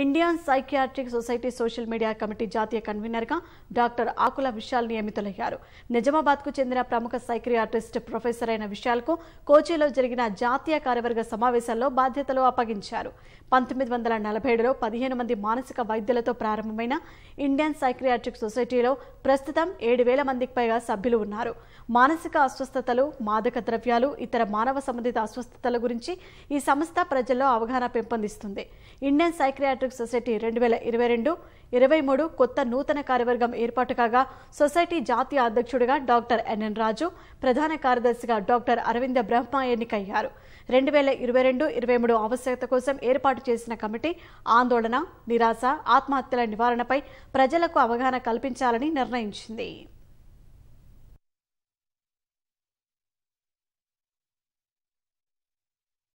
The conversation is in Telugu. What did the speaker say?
Indian psychiatric society social media committee జాతీయ కన్వీనర్గా డాక్టర్ ఆకుల విశాల్ నియమితులయ్యారు నిజామాబాద్కు చెందిన ప్రముఖ సైకియాట్రిస్ట్ ప్రొఫెసర్ అయిన విశాల్కు కోచిలో జరిగిన జాతీయ కార్యవర్గ సమావేశాల్లో బాధ్యతలు అప్పగించారు పంతొమ్మిది వందల నలభై ఏడులో పదిహేను మంది మానసిక వైద్యులతో ప్రారంభమైన ఇండియన్ సైక్రియాట్రిక్ సొసైటీలో ప్రస్తుతం ఏడు వేల మందికి పైగా సభ్యులు ఉన్నారు మానసిక అస్వస్థతలు మాదక ద్రవ్యాలు ఇతర మానవ సంబంధిత అస్వస్థతల గురించి ఈ సంస్థ ప్రజల్లో అవగాహన పెంపొందిస్తుంది ఇండియన్ సైక్రియాట్రిక్ పీడియాట్రిక్ సొసైటీ రెండు వేల ఇరవై రెండు ఇరవై మూడు కొత్త నూతన కార్యవర్గం ఏర్పాటు కాగా సొసైటీ జాతీయ అధ్యక్షుడిగా డాక్టర్ ఎన్ఎన్ రాజు ప్రధాన కార్యదర్శిగా డాక్టర్ అరవింద బ్రహ్మ ఎన్నికయ్యారు రెండు వేల ఇరవై రెండు ఇరవై మూడు ఆవశ్యకత కోసం ఏర్పాటు చేసిన కమిటీ ఆందోళన నిరాశ ఆత్మహత్యల నివారణపై ప్రజలకు అవగాహన కల్పించాలని నిర్ణయించింది